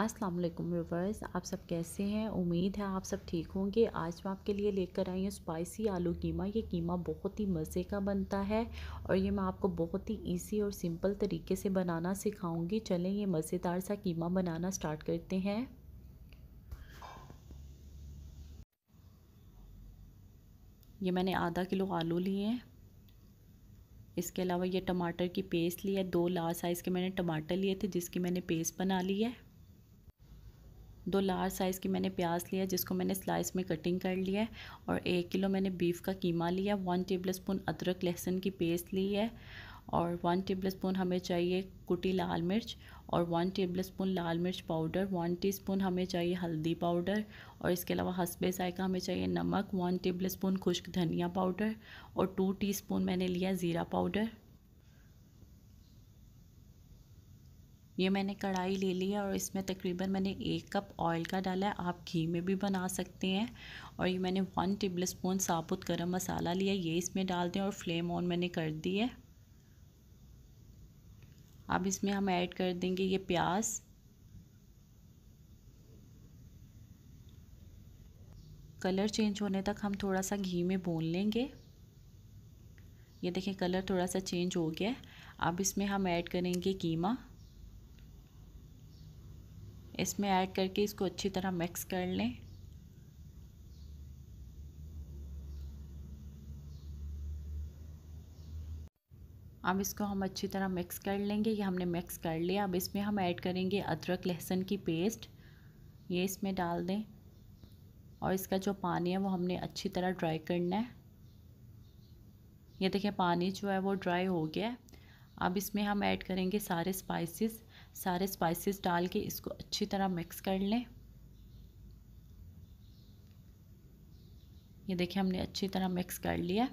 अस्सलाम वालेकुम व्यूवर्स आप सब कैसे हैं उम्मीद है आप सब ठीक होंगे आज मैं आपके लिए लेकर आई हूँ स्पाइसी आलू कीमा ये कीमा बहुत ही मज़े का बनता है और ये मैं आपको बहुत ही इजी और सिंपल तरीके से बनाना सिखाऊंगी चलें ये मज़ेदार सा कीमा बनाना स्टार्ट करते हैं ये मैंने आधा किलो आलू लिए हैं इसके अलावा ये टमाटर की पेस्ट ली है दो लार्ज साइज़ के मैंने टमाटर लिए थे जिसकी मैंने पेस्ट बना ली है दो लार्ज साइज़ की मैंने प्याज लिया जिसको मैंने स्लाइस में कटिंग कर लिया है और एक किलो मैंने बीफ का कीमा लिया वन टेबल स्पून अदरक लहसुन की पेस्ट ली है और वन टेबल स्पून हमें चाहिए कुटी लाल मिर्च और वन टेबल स्पून लाल मिर्च पाउडर वन टी स्पून हमें चाहिए हल्दी पाउडर और इसके अलावा हसबे जायका हमें चाहिए नमक वन टेबल स्पून खुश्क धनिया पाउडर और टू टी स्पून मैंने लिया ज़ीरा पाउडर ये मैंने कढ़ाई ले ली है और इसमें तकरीबन मैंने एक कप ऑयल का डाला है आप घी में भी बना सकते हैं और ये मैंने वन टेबल स्पून साबुत गर्म मसाला लिया ये इसमें डाल दें और फ्लेम ऑन मैंने कर दी है अब इसमें हम ऐड कर देंगे ये प्याज कलर चेंज होने तक हम थोड़ा सा घी में भून लेंगे ये देखें कलर थोड़ा सा चेंज हो गया अब इसमें हम ऐड करेंगे कीमा इसमें ऐड करके इसको अच्छी तरह मिक्स कर लें अब इसको हम अच्छी तरह मिक्स कर लेंगे ये हमने मिक्स कर लिया अब इसमें हम ऐड करेंगे अदरक लहसुन की पेस्ट ये इसमें डाल दें और इसका जो पानी है वो हमने अच्छी तरह ड्राई करना है ये देखें पानी जो है वो ड्राई हो गया है अब इसमें हम ऐड करेंगे सारे स्पाइसेस सारे स्पाइसेस डाल के इसको अच्छी तरह मिक्स कर लें ये देखिए हमने अच्छी तरह मिक्स कर लिया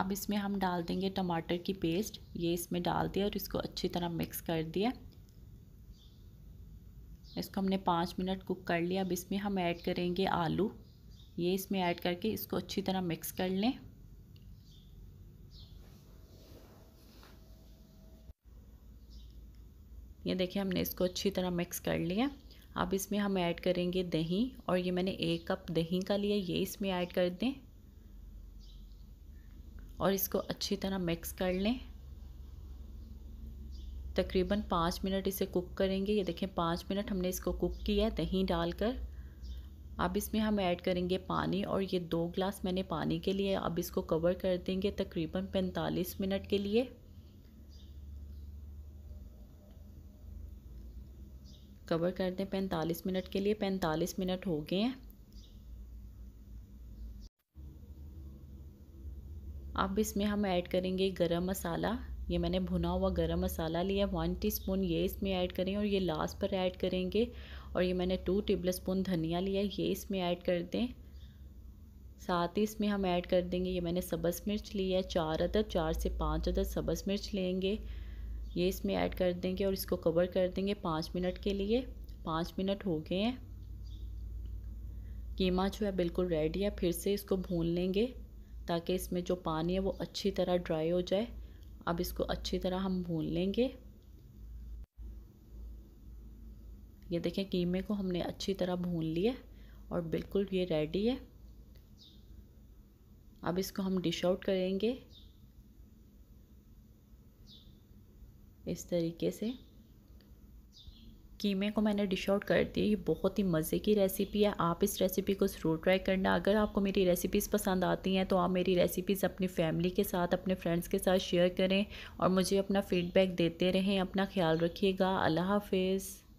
अब इसमें हम डाल देंगे टमाटर की पेस्ट ये इसमें डाल दिया और इसको अच्छी तरह मिक्स कर दिया इसको हमने पाँच मिनट कुक कर लिया अब इसमें हम ऐड करेंगे आलू ये इसमें ऐड करके इसको अच्छी तरह मिक्स कर लें ये देखिए हमने इसको अच्छी तरह मिक्स कर लिया अब इसमें हम ऐड करेंगे दही और ये मैंने एक कप दही का लिया ये इसमें ऐड कर दें और इसको अच्छी तरह मिक्स कर लें तकरीबन पाँच मिनट इसे कुक करेंगे ये देखें पाँच मिनट हमने इसको कुक किया है दही डालकर अब इसमें हम ऐड करेंगे पानी और ये दो ग्लास मैंने पानी के लिए अब इसको कवर कर देंगे तकरीबन पैंतालीस मिनट के लिए कवर कर दें पैंतालीस मिनट के लिए पैंतालीस मिनट हो गए हैं अब इसमें हम ऐड करेंगे गरम मसाला ये मैंने भुना हुआ गरम मसाला लिया वन टीस्पून ये इसमें ऐड करें और ये लास्ट पर ऐड करेंगे और ये मैंने टू टेबल स्पून धनिया लिया ये इसमें ऐड कर दें साथ ही इसमें हम ऐड कर देंगे ये मैंने सब्ज़ मिर्च लिया है चार अदद चार से पाँच अदद सब्ज़ मिर्च लेंगे ये इसमें ऐड कर देंगे और इसको कवर कर देंगे पाँच मिनट के लिए पाँच मिनट हो गए हैं कीमा जो है बिल्कुल रेडी है फिर से इसको भून लेंगे ताकि इसमें जो पानी है वो अच्छी तरह ड्राई हो जाए अब इसको अच्छी तरह हम भून लेंगे ये देखें कीमे को हमने अच्छी तरह भून लिया और बिल्कुल ये रेडी है अब इसको हम डिश आउट करेंगे इस तरीके से कीमे को मैंने डिश आउट कर दी ये बहुत ही मज़े की रेसिपी है आप इस रेसिपी को ज़रूर ट्राई करना अगर आपको मेरी रेसिपीज़ पसंद आती हैं तो आप मेरी रेसिपीज़ अपनी फैमिली के साथ अपने फ्रेंड्स के साथ शेयर करें और मुझे अपना फ़ीडबैक देते रहें अपना ख्याल रखिएगा अल्लाह हाफिज़